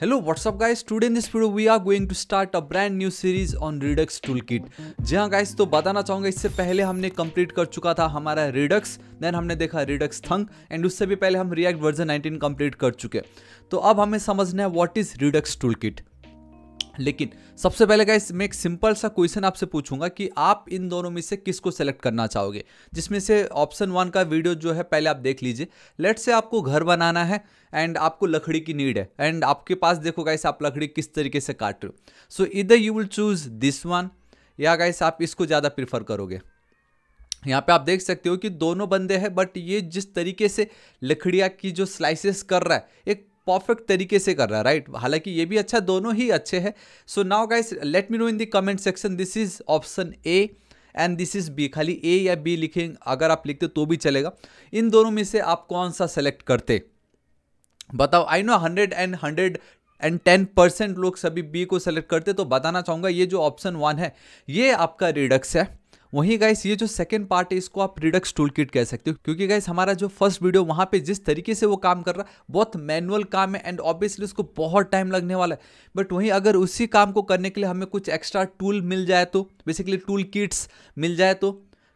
Hello what's up guys student this video we are going to start a brand new series on Redux kit जी हाँ guys तो बताना चाहूंगा इससे पहले हमने कंप्लीट कर चुका था हमारा रिडक्स देन हमने देखा रिडक्स थंग एंड उससे भी पहले हम रिएक्ट वर्जन 19 कंप्लीट कर चुके तो अब हमें समझना है what is Redux tool toolkit लेकिन सबसे पहले गाइस मैं एक सिंपल सा क्वेश्चन आपसे पूछूंगा कि आप इन दोनों में से किसको सेलेक्ट करना चाहोगे जिसमें से ऑप्शन वन का वीडियो जो है पहले आप देख लीजिए लेट से आपको घर बनाना है एंड आपको लकड़ी की नीड है एंड आपके पास देखो गाइस आप लकड़ी किस तरीके से काट रहे हो सो इधर you will choose this one या गाइस आप इसको ज़्यादा प्रिफर करोगे यहाँ पे आप देख सकते हो कि दोनों बंदे हैं बट ये जिस तरीके से लकड़िया की जो स्लाइसेस कर रहा है एक परफेक्ट तरीके से कर रहा है राइट हालांकि ये भी अच्छा दोनों ही अच्छे हैं so now guys let me know in the comment section this is option A and this is B खाली ए या बी लिखें अगर आप लिखते तो भी चलेगा इन दोनों में से आप कौन सा सेलेक्ट करते बताओ I know hundred and hundred and ten percent लोग सभी बी को सेलेक्ट करते तो बताना चाहूँगा ये जो ऑप्शन वन है ये आपका रिडक्स है वहीं गाइस ये जो सेकंड पार्ट है इसको आप रिडक्स टूल किट कह सकते हो क्योंकि गाइस हमारा जो फर्स्ट वीडियो वहाँ पे जिस तरीके से वो काम कर रहा है बहुत मैनुअल काम है एंड ऑब्वियसली उसको बहुत टाइम लगने वाला है बट वहीं अगर उसी काम को करने के लिए हमें कुछ एक्स्ट्रा टूल मिल जाए तो बेसिकली टूल किट्स मिल जाए तो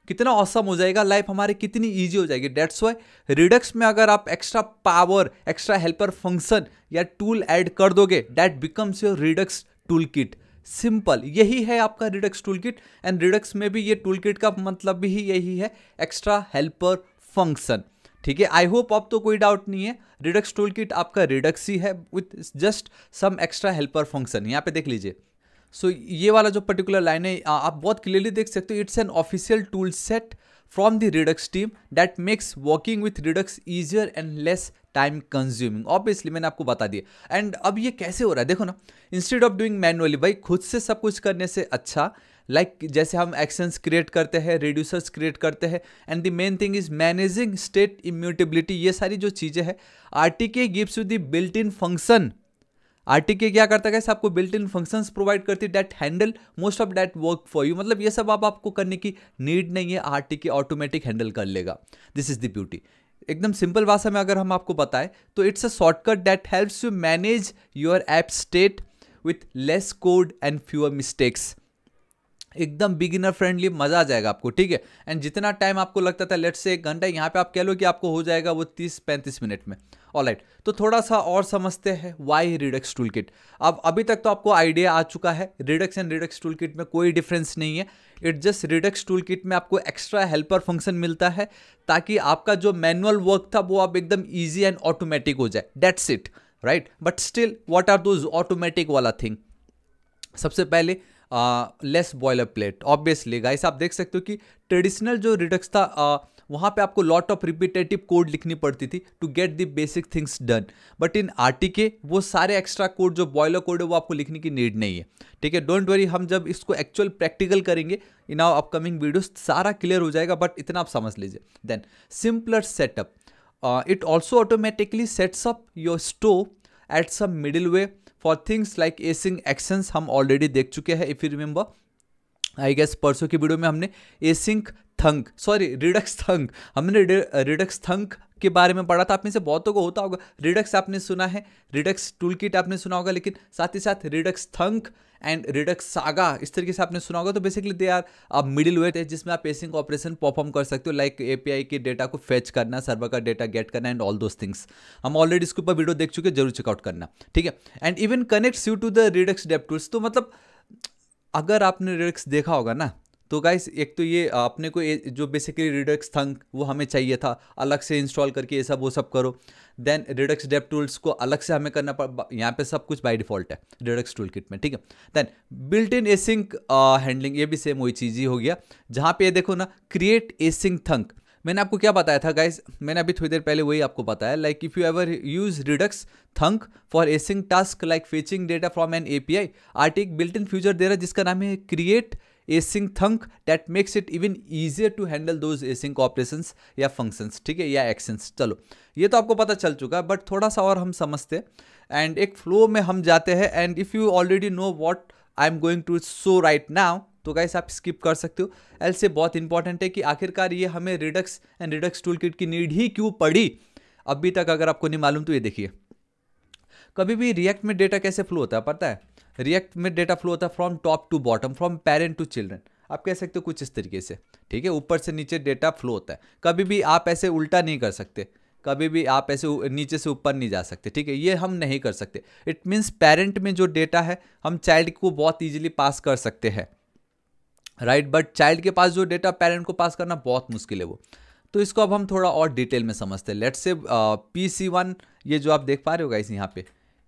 कितना औसम हो जाएगा लाइफ हमारी कितनी ईजी हो जाएगी डेट्स वाई रिडक्स में अगर आप extra power extra helper function या टूल ऐड कर दोगे that becomes your Redux tool toolkit simple यही है आपका Redux tool toolkit and Redux में भी ये टूल किट का मतलब भी यही है एक्स्ट्रा हेल्पर फंक्शन ठीक है आई होप अब तो कोई डाउट नहीं है रिडक्स टूल किट आपका रिडक्स ही है with just some extra helper function यहाँ पे देख लीजिए सो so, ये वाला जो पर्टिकुलर लाइन है आप बहुत क्लियरली देख सकते हो it's an official tool set from the Redux team that makes working with Redux easier and less time consuming obviously मैंने आपको बता दिया एंड अब ये कैसे हो रहा है देखो ना इंस्टेड ऑफ डूइंग मैनुअली भाई खुद से सब कुछ करने से अच्छा लाइक like, जैसे हम एक्शंस क्रिएट करते हैं रिड्यूसर्स क्रिएट करते हैं and the main thing is managing state immutability ये सारी जो चीज़ें हैं R T K gives you the built in function R T K क्या करता है आपको बिल्ट इन फंक्शंस प्रोवाइड करती है that handle most of that work for you मतलब ये सब आप आपको करने की नीड नहीं है R T K automatic handle कर लेगा दिस इज द ब्यूटी एकदम सिंपल भाषा में अगर हम आपको बताएं तो it's a shortcut that helps you manage your app state with less code and fewer mistakes एकदम बिगिनर फ्रेंडली मज़ा आ जाएगा आपको ठीक है एंड जितना टाइम आपको लगता था लेट से एक घंटा यहाँ पे आप कह लो कि आपको हो जाएगा वो तीस पैंतीस मिनट में ऑल राइट right. तो थोड़ा सा और समझते हैं वाई रिडक्स टूल किट अब अभी तक तो आपको आइडिया आ चुका है Redux and Redux tool toolkit में कोई डिफरेंस नहीं है it just Redux tool toolkit में आपको एक्स्ट्रा हेल्पर फंक्शन मिलता है ताकि आपका जो मैनुअल वर्क था वो अब एकदम ईजी एंड ऑटोमेटिक हो जाए that's it right but still what are those automatic वाला थिंग सबसे पहले less boilerplate obviously guys आप देख सकते हो कि ट्रेडिशनल जो रिडक्स था वहाँ पे आपको लॉट ऑफ रिपीटेटिव कोड लिखनी पड़ती थी to get the basic things done but in R K वो सारे एक्स्ट्रा कोड जो बॉयलर कोड है वो आपको लिखने की नीड नहीं है ठीक है डोंट वरी हम जब इसको एक्चुअल प्रैक्टिकल करेंगे इन आवर अपकमिंग वीडियोस सारा क्लियर हो जाएगा बट इतना आप समझ लीजिए then simpler setup it also automatically sets up your store at some middleware for things like async actions हम ऑलरेडी देख चुके हैं if you remember I guess परसों की वीडियो में हमने async thunk sorry Redux thunk हमने Redux थंक के बारे में पढ़ा था आप में से बहुतों को होता होगा रिडक्स आपने सुना है रिडक्स टूल किट आपने सुना होगा लेकिन साथ ही साथ Redux thunk and Redux saga इस तरीके से आपने सुना होगा तो बेसिकली दे आर अब मिडिल वेट है जिसमें आप पेसिंग ऑपरेशन परफॉर्म कर सकते हो लाइक एपीआई के डेटा को फेच करना सर्वर का डेटा गेट करना एंड ऑल दोज थिंग्स हम ऑलरेडी इसके ऊपर वीडियो देख चुके जरूर चेकआउट करना ठीक है and even connects you to the Redux dev tools तो मतलब अगर आपने रिडक्स देखा होगा ना तो गाइस एक तो ये अपने को जो बेसिकली रिडक्स थंक वो हमें चाहिए था अलग से इंस्टॉल करके ये सब वो सब करो देन रिडक्स डेप टूल्स को अलग से हमें करना पड़ यहाँ पे सब कुछ बाय डिफॉल्ट है रिडक्स टूल किट में ठीक है then built in async handling ये भी सेम वही चीज़ ही हो गया जहाँ पे देखो ना क्रिएट एसिंक थंक मैंने आपको क्या बताया था गाइज मैंने अभी थोड़ी देर पहले वही आपको बताया like if you ever use Redux thunk for async task like fetching data from an API RTK built in feature दे रहा जिसका नाम है create async thunk that makes it even easier to handle those async operation या functions ठीक है या actions चलो ये तो आपको पता चल चुका है बट थोड़ा सा और हम समझते एंड एक फ्लो में हम जाते हैं and if you already know what I am going to show right now तो गाइस आप स्किप कर सकते हो एल से बहुत इंपॉर्टेंट है कि आखिरकार ये हमें Redux and Redux tool kit की नीड ही क्यों पड़ी अभी तक अगर आपको नहीं मालूम तो ये देखिए कभी भी रिएक्ट में डेटा कैसे फ्लो होता है पता है रिएक्ट में डेटा फ्लो होता है from top to bottom from parent to children आप कह सकते हो कुछ इस तरीके से ठीक है ऊपर से नीचे डेटा फ्लो होता है कभी भी आप ऐसे उल्टा नहीं कर सकते कभी भी आप ऐसे नीचे से ऊपर नहीं जा सकते ठीक है ये हम नहीं कर सकते इट मीन्स पेरेंट में जो डेटा है हम चाइल्ड को बहुत ईजिली पास कर सकते हैं राइट बट चाइल्ड के पास जो डेटा पेरेंट को पास करना बहुत मुश्किल है वो तो इसको अब हम थोड़ा और डिटेल में समझते हैं let's say P C one ये जो आप देख पा रहे हो गाइस यहाँ पे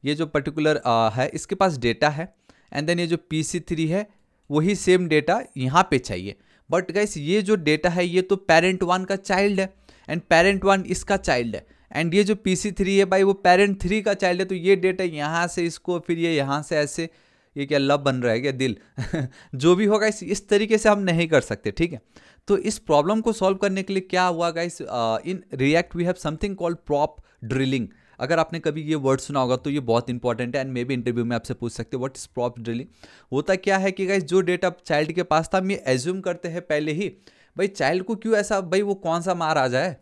ये जो पर्टिकुलर है इसके पास डेटा है एंड देन ये जो पी सी थ्री है वही सेम डेटा यहाँ पे चाहिए बट गाइस ये जो डेटा है ये तो पेरेंट वन का चाइल्ड है एंड पेरेंट वन इसका चाइल्ड है एंड ये जो पी सी थ्री है भाई वो पेरेंट थ्री का चाइल्ड है तो ये डेटा यहाँ से इसको फिर ये यहाँ से ऐसे ये क्या लव बन रहा है क्या दिल जो भी होगा इस इस तरीके से हम नहीं कर सकते ठीक है तो इस प्रॉब्लम को सॉल्व करने के लिए क्या हुआ guys in React we have something called prop drilling अगर आपने कभी ये वर्ड सुना होगा तो ये बहुत इंपॉर्टेंट है एंड मे बी इंटरव्यू में आपसे पूछ सकते हो वट इज़ प्रॉप ड्रिलिंग होता क्या है कि गाइज जो डेटा चाइल्ड के पास था हम ये एज्यूम करते हैं पहले ही भाई चाइल्ड को क्यों ऐसा भाई वो कौन सा मार आ जाए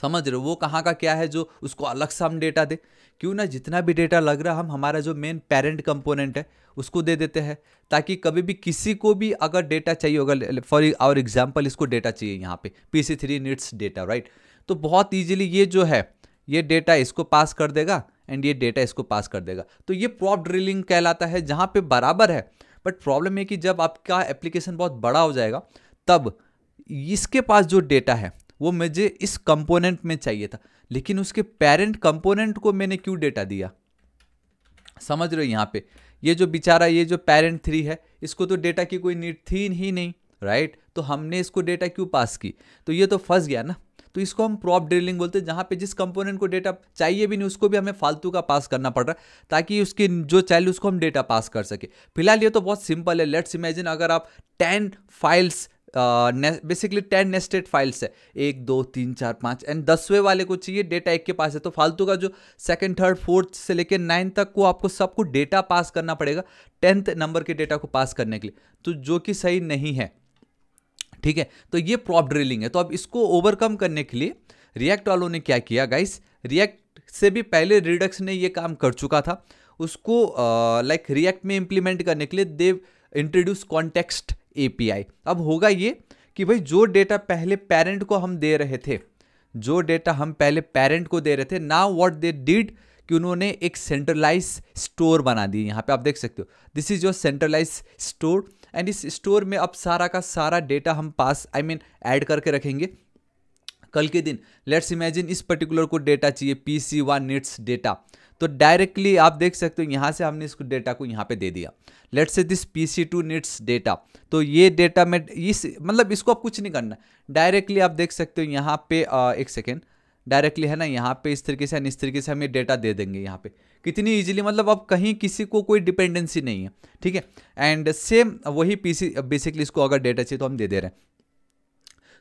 समझ रहे हो वो कहाँ का क्या है जो उसको अलग से हम डेटा दे क्यों ना जितना भी डेटा लग रहा हम हमारा जो मेन पेरेंट कंपोनेंट है उसको दे देते हैं ताकि कभी भी किसी को भी अगर डेटा चाहिए होगा फॉर आवर एग्जाम्पल इसको डेटा चाहिए यहाँ पे P C three needs data right तो बहुत ईजिली ये जो है ये डेटा इसको पास कर देगा एंड ये डेटा इसको पास कर देगा तो ये प्रॉप ड्रिलिंग कहलाता है जहाँ पे बराबर है बट प्रॉब्लम ये कि जब आपका एप्लीकेशन बहुत बड़ा हो जाएगा तब इसके पास जो डेटा है वो मुझे इस कंपोनेंट में चाहिए था लेकिन उसके पेरेंट कंपोनेंट को मैंने क्यों डेटा दिया समझ रहे हो यहाँ पे ये जो बेचारा ये जो पेरेंट थ्री है इसको तो डेटा की कोई नीड थी ही नहीं राइट तो हमने इसको डेटा क्यों पास की तो ये तो फंस गया ना तो इसको हम प्रॉप ड्रिलिंग बोलते हैं जहाँ पे जिस कंपोनेंट को डेटा चाहिए भी नहीं उसको भी हमें फालतू का पास करना पड़ रहा है ताकि उसकी जो चाहिए उसको हम डेटा पास कर सके फिलहाल ये तो बहुत सिंपल है लेट्स इमेजिन अगर आप ten files basically ten nested files है एक दो तीन चार पाँच एंड दसवें वाले को चाहिए डेटा एक के पास है तो फालतू का जो सेकेंड थर्ड फोर्थ से लेकर नाइन्थ तक को आपको सबको डेटा पास करना पड़ेगा टेंथ नंबर के डेटा को पास करने के लिए तो जो कि सही नहीं है ठीक है तो ये प्रॉप ड्रिलिंग है तो अब इसको ओवरकम करने के लिए रिएक्ट वालों ने क्या किया गाइस रिएक्ट से भी पहले रिडक्स ने ये काम कर चुका था उसको लाइक रिएक्ट में इम्प्लीमेंट करने के लिए देव इंट्रोड्यूस कॉन्टेक्स्ट ए अब होगा ये कि भाई जो डेटा पहले पेरेंट को हम दे रहे थे जो डेटा हम पहले पेरेंट को दे रहे थे नाव वॉट दे डिड कि उन्होंने एक सेंट्रलाइज स्टोर बना दी यहाँ पे आप देख सकते हो this is your centralize store and इस स्टोर में अब सारा का सारा डेटा हम पास आई मीन ऐड करके रखेंगे कल के दिन लेट्स इमेजिन इस पर्टिकुलर को डेटा चाहिए P C one needs data तो डायरेक्टली आप देख सकते हो यहाँ से हमने इसको डेटा को यहाँ पे दे दिया let's say this P C two needs data तो ये डेटा में इस मतलब इसको आप कुछ नहीं करना डायरेक्टली आप देख सकते हो यहाँ पे आ, एक सेकेंड डायरेक्टली है ना यहाँ पे इस तरीके से इस तरीके से हम ये डेटा दे देंगे यहाँ पे कितनी इजीली मतलब अब कहीं किसी को कोई डिपेंडेंसी नहीं है ठीक है एंड सेम वही पीसी बेसिकली इसको अगर डेटा चाहिए तो हम दे दे रहे हैं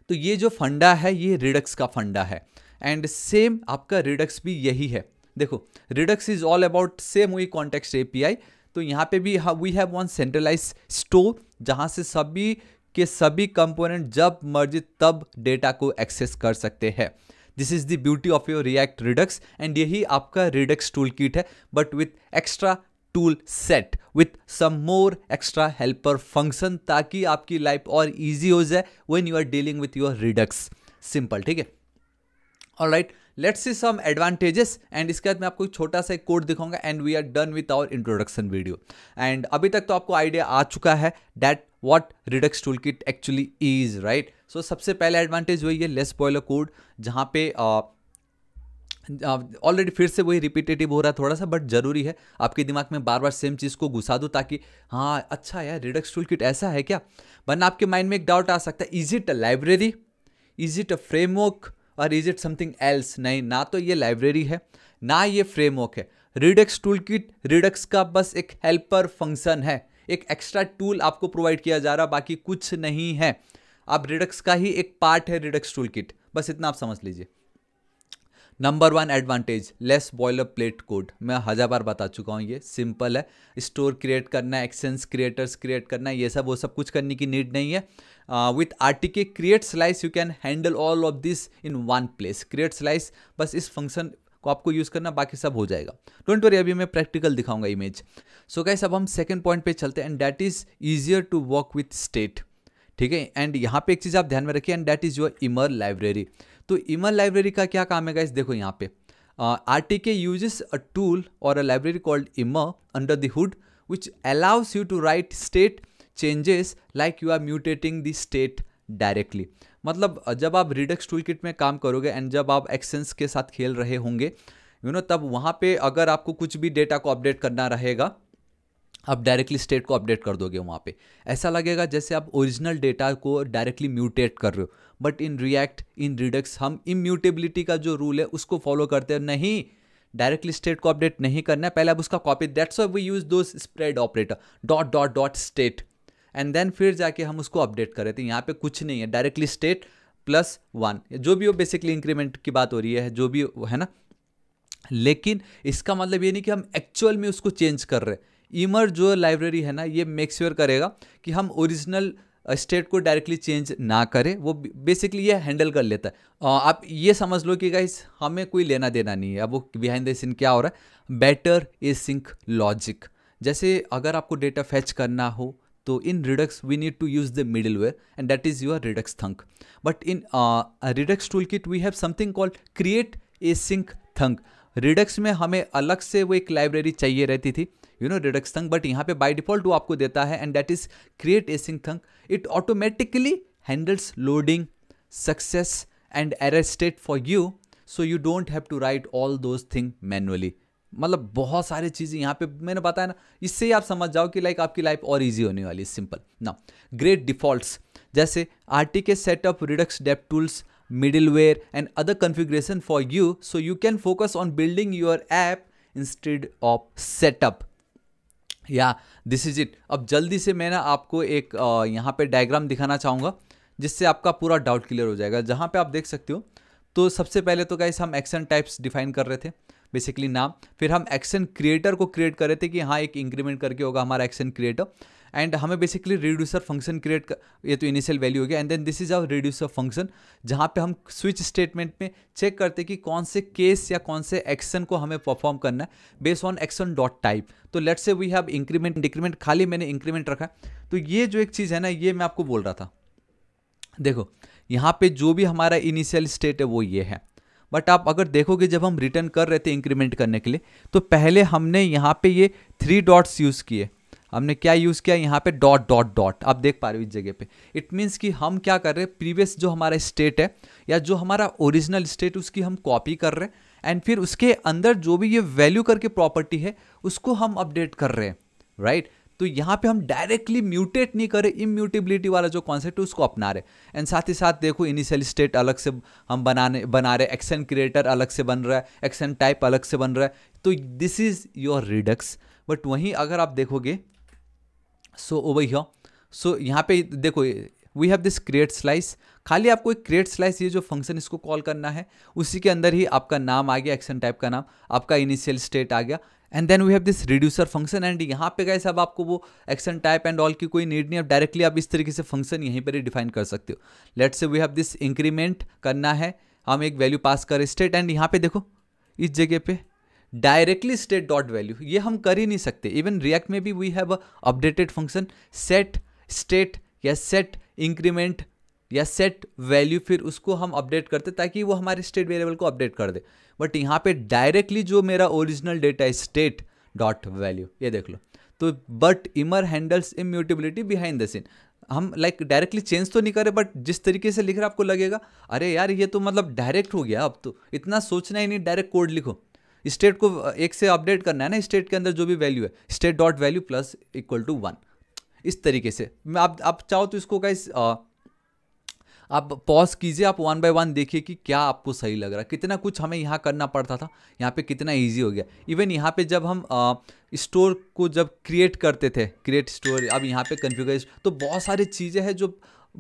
तो ये जो फंडा है ये रिडक्स का फंडा है एंड सेम आपका रिडक्स भी यही है देखो Redux is all about same वही कॉन्टेक्स्ट एपीआई तो यहाँ पे भी we have one centralize store जहाँ से सभी के सभी कंपोनेंट जब मर्जी तब डेटा को एक्सेस कर सकते हैं this is the beauty of your React Redux and यही आपका रिडक्स टूल किट है but with extra tool set with some more extra helper function ताकि आपकी लाइफ और ईजी हो जाए when you are dealing with your Redux simple ठीक है और right let's see some advantages and इसके बाद मैं आपको एक छोटा सा कोड दिखाऊंगा and we are done with our introduction video and अभी तक तो आपको आइडिया आ चुका है that what Redux tool kit actually is right so सबसे पहला एडवांटेज वही है लेस बॉयलर कोड जहाँ पे ऑलरेडी uh, फिर से वही रिपीटेटिव हो रहा है थोड़ा सा बट ज़रूरी है आपके दिमाग में बार बार सेम चीज़ को घुसा दो ताकि हाँ अच्छा यार रिडक्स टूल किट ऐसा है क्या वरना आपके माइंड में एक डाउट आ सकता है is it a library is it a framework और इज इट समथिंग एल्स नहीं ना तो ये लाइब्रेरी है ना ये फ्रेमवर्क है रिडक्स टूल किट रिडक्स का बस एक हेल्पर फंक्शन है एक एक्स्ट्रा टूल आपको प्रोवाइड किया जा रहा बाकी कुछ नहीं है आप रिडक्स का ही एक पार्ट है रिडक्स टूल किट बस इतना आप समझ लीजिए number one advantage less boilerplate code मैं हज़ार बार बता चुका हूँ ये सिंपल है स्टोर क्रिएट करना है एक्सेंस क्रिएटर्स क्रिएट करना है ये सब वो सब कुछ करने की नीड नहीं है with R T K create slice you can handle all of this in one place create slice बस इस फंक्शन को आपको यूज़ करना बाकी सब हो जाएगा डोंट वरी अभी मैं प्रैक्टिकल दिखाऊंगा इमेज सो गाइस अब हम सेकंड पॉइंट पे चलते हैं and that is easier to work with state ठीक है एंड यहाँ पे एक चीज़ आप ध्यान में रखिए and that is your Immer library तो इमर लाइब्रेरी का क्या काम है गाइस देखो यहाँ पे R T K uses a tool और a library called Immer under the hood which allows you to write state changes like you are mutating the state directly मतलब जब आप रिडक्स टूल किट में काम करोगे एंड जब आप एक्सेंस के साथ खेल रहे होंगे यू नो तब वहाँ पे अगर आपको कुछ भी डेटा को अपडेट करना रहेगा आप डायरेक्टली स्टेट को अपडेट कर दोगे वहाँ पे ऐसा लगेगा जैसे आप ओरिजिनल डेटा को डायरेक्टली म्यूटेट कर रहे हो but in React in Redux हम इम्यूटेबिलिटी का जो रूल है उसको फॉलो करते हैं नहीं डायरेक्टली स्टेट को अपडेट नहीं करना है पहले आप उसका कॉपी दैट्स वी यूज दो spread operator dot dot dot state and then फिर जाके हम उसको अपडेट कर रहे थे यहाँ पे कुछ नहीं है डायरेक्टली स्टेट प्लस वन जो भी हो बेसिकली इंक्रीमेंट की बात हो रही है जो भी है ना लेकिन इसका मतलब ये नहीं कि हम एक्चुअल में उसको चेंज कर रहे हैं इमर जो लाइब्रेरी है ना ये मेक श्योर sure करेगा कि हम ओरिजिनल स्टेट uh, को डायरेक्टली चेंज ना करें वो बेसिकली ये हैंडल कर लेता है uh, आप ये समझ लो कि गाइस हमें कोई लेना देना नहीं है अब वो बिहाइंड द सीन क्या हो रहा है बेटर ए सिंक लॉजिक जैसे अगर आपको डेटा फैच करना हो तो in Redux we need to use the middleware and that is your Redux thunk but in Redux tool kit we have something called create async thunk Redux में हमें अलग से वो एक library चाहिए रहती थी you know Redux thunk but यहाँ पे बाय डिफॉल्ट वो आपको देता है and that is create async thunk it automatically handles loading success and error states for you so you don't have to write all those thing manually मतलब बहुत सारी चीज़ें यहाँ पे मैंने बताया ना इससे ही आप समझ जाओ कि लाइक आपकी लाइफ और इजी होने वाली है सिंपल ना ग्रेट डिफॉल्ट्स जैसे R K setup Redux dev tools where and other configuration for you so you can focus on building your app instead of setup yeah this is it अब जल्दी से मैं ना आपको एक यहाँ पे डायग्राम दिखाना चाहूँगा जिससे आपका पूरा डाउट क्लियर हो जाएगा जहाँ पे आप देख सकते हो तो सबसे पहले तो गाइस हम एक्शन टाइप्स डिफाइन कर रहे थे बेसिकली नाम फिर हम एक्शन क्रिएटर को क्रिएट कर रहे थे कि हाँ एक इंक्रीमेंट करके होगा हमारा एक्शन क्रिएटर एंड हमें बेसिकली रिड्यूसर फंक्शन क्रिएट कर ये तो इनिशियल वैल्यू हो गया and then this is our reducer function जहाँ पे हम स्विच स्टेटमेंट में चेक करते कि कौन से केस या कौन से एक्शन को हमें परफॉर्म करना है based on action dot type तो let say we have increment decrement खाली मैंने इंक्रीमेंट रखा तो ये जो एक चीज़ है ना ये मैं आपको बोल रहा था देखो यहाँ पे जो भी हमारा इनिशियल स्टेट है वो ये है बट आप अगर देखोगे जब हम रिटर्न कर रहे थे इंक्रीमेंट करने के लिए तो पहले हमने यहाँ पे ये थ्री डॉट्स यूज़ किए हमने क्या यूज़ किया यहाँ पे डॉट डॉट डॉट आप देख पा रहे हो इस जगह पे इट मीन्स कि हम क्या कर रहे हैं प्रीवियस जो हमारा स्टेट है या जो हमारा ओरिजिनल स्टेट उसकी हम कॉपी कर रहे हैं एंड फिर उसके अंदर जो भी ये वैल्यू करके प्रॉपर्टी है उसको हम अपडेट कर रहे हैं राइट right? तो यहाँ पे हम डायरेक्टली म्यूटेट नहीं करें इम्यूटेबिलिटी वाला जो कॉन्सेप्ट है उसको अपना रहे एंड साथ ही साथ देखो इनिशियल स्टेट अलग से हम बनाने बना रहे एक्शन क्रिएटर अलग से बन रहा है एक्शन टाइप अलग से बन रहा है तो this is your Redux but वहीं अगर आप देखोगे सो ओ हियर सो यहाँ पे देखो we have this create slice खाली आपको एक क्रिएट स्लाइस ये जो फंक्शन इसको कॉल करना है उसी के अंदर ही आपका नाम आ गया एक्शन टाइप का नाम आपका इनिशियल स्टेट आ गया and then we have this reducer function and यहाँ पे गए अब आपको वो एक्शन टाइप एंड ऑल की कोई नीड नहीं अब डायरेक्टली आप इस तरीके से फंक्शन यहीं पर ही डिफाइन कर सकते हो late say we have this increment करना है हम एक वैल्यू पास करें स्टेट एंड यहाँ पे देखो इस जगह पे डायरेक्टली स्टेट डॉट वैल्यू ये हम कर ही नहीं सकते इवन रिएक्ट में भी we have updated function set state या सेट इंक्रीमेंट या सेट वैल्यू फिर उसको हम अपडेट करते ताकि वो हमारे स्टेट वेरिएबल को अपडेट कर दे बट यहाँ पे डायरेक्टली जो मेरा ओरिजिनल डेटा है स्टेट डॉट वैल्यू ये देख लो तो but Immer handles immutability behind the scene हम लाइक डायरेक्टली चेंज तो नहीं करें बट जिस तरीके से लिख रहा आपको लगेगा अरे यार ये तो मतलब डायरेक्ट हो गया अब तो इतना सोचना ही नहीं डायरेक्ट कोड लिखो स्टेट को एक से अपडेट करना है ना स्टेट के अंदर जो भी वैल्यू है state dot value plus equal to one इस तरीके से मैं आप आप चाहो तो इसको कहीं आप पॉज कीजिए आप वन बाय वन देखिए कि क्या आपको सही लग रहा है कितना कुछ हमें यहाँ करना पड़ता था यहाँ पे कितना ईजी हो गया इवन यहाँ पे जब हम स्टोर को जब क्रिएट करते थे क्रिएट स्टोर अब यहाँ पे कन्फ्यूगेज तो बहुत सारी चीज़ें हैं जो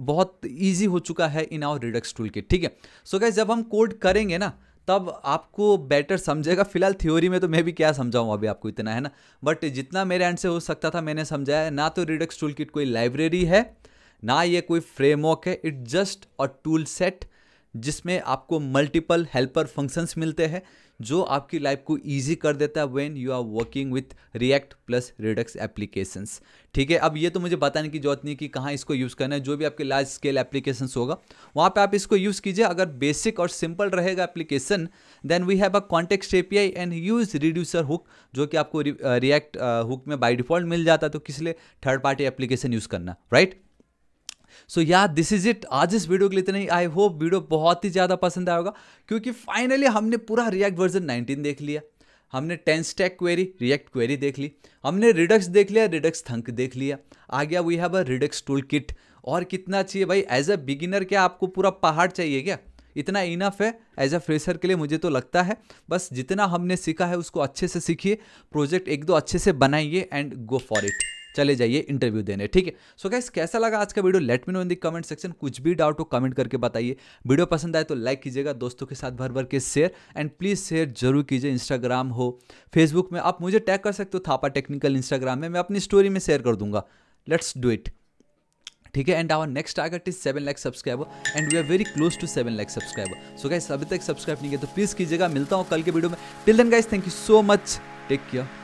बहुत ईजी हो चुका है इन आवर रिडक्स टूल के ठीक है सो गैस जब हम कोड करेंगे ना तब आपको बेटर समझेगा फिलहाल थ्योरी में तो मैं भी क्या समझाऊँ अभी आपको इतना है ना बट जितना मेरे एंड से हो सकता था मैंने समझाया ना तो रिडक्स टूल किट कोई लाइब्रेरी है ना ये कोई फ्रेमवर्क है it just a tool set जिसमें आपको मल्टीपल हेल्पर फंक्शंस मिलते हैं जो आपकी लाइफ को ईजी कर देता है when you are working with React plus Redux applications ठीक है अब ये तो मुझे बताने की जरूरत नहीं कि कहाँ इसको यूज़ करना है जो भी आपके लार्ज स्केल एप्लीकेशंस होगा वहाँ पे आप इसको यूज़ कीजिए अगर बेसिक और सिंपल रहेगा application then we have a context a and use reducer hook जो कि आपको रिएक्ट हुक uh, uh, में बाई डिफॉल्ट मिल जाता है तो किस लिए थर्ड पार्टी एप्लीकेशन यूज़ करना right so yeah this is it आज इस वीडियो के लिए इतना ही आई होप वीडियो बहुत ही ज़्यादा पसंद आएगा क्योंकि फाइनली हमने पूरा रिएक्ट वर्जन 19 देख लिया हमने TanStack query React query देख ली हमने रिडक्स देख लिया रिडक्स थंक देख लिया आ गया we have a Redux tool kit और कितना चाहिए भाई एज अ बिगिनर क्या आपको पूरा पहाड़ चाहिए क्या इतना इनफ है एज अ फ्रेशर के लिए मुझे तो लगता है बस जितना हमने सीखा है उसको अच्छे से सीखिए प्रोजेक्ट एक दो अच्छे से बनाइए एंड गो फॉर इट चले जाइए इंटरव्यू देने ठीक है सो गैस कैसा लगा आज का video let me know in the comment section कुछ भी डाउट हो कमेंट करके बताइए वीडियो पसंद आए तो लाइक कीजिएगा दोस्तों के साथ भर भर के शेयर एंड प्लीज़ शेयर जरूर कीजिए इंस्टाग्राम हो फेसबुक में आप मुझे टैग कर सकते हो थापा टेक्निकल इंस्टाग्राम में मैं अपनी स्टोरी में शेयर कर दूंगा लेट्स डू इट ठीक है and our next target is seven lakh subscriber and we are very close to seven lakhs subscriber so guys अभी तक सब्सक्राइब नहीं किया तो प्लीज़ कीजिएगा मिलता हूँ कल के वीडियो में till then guys thank you so much take care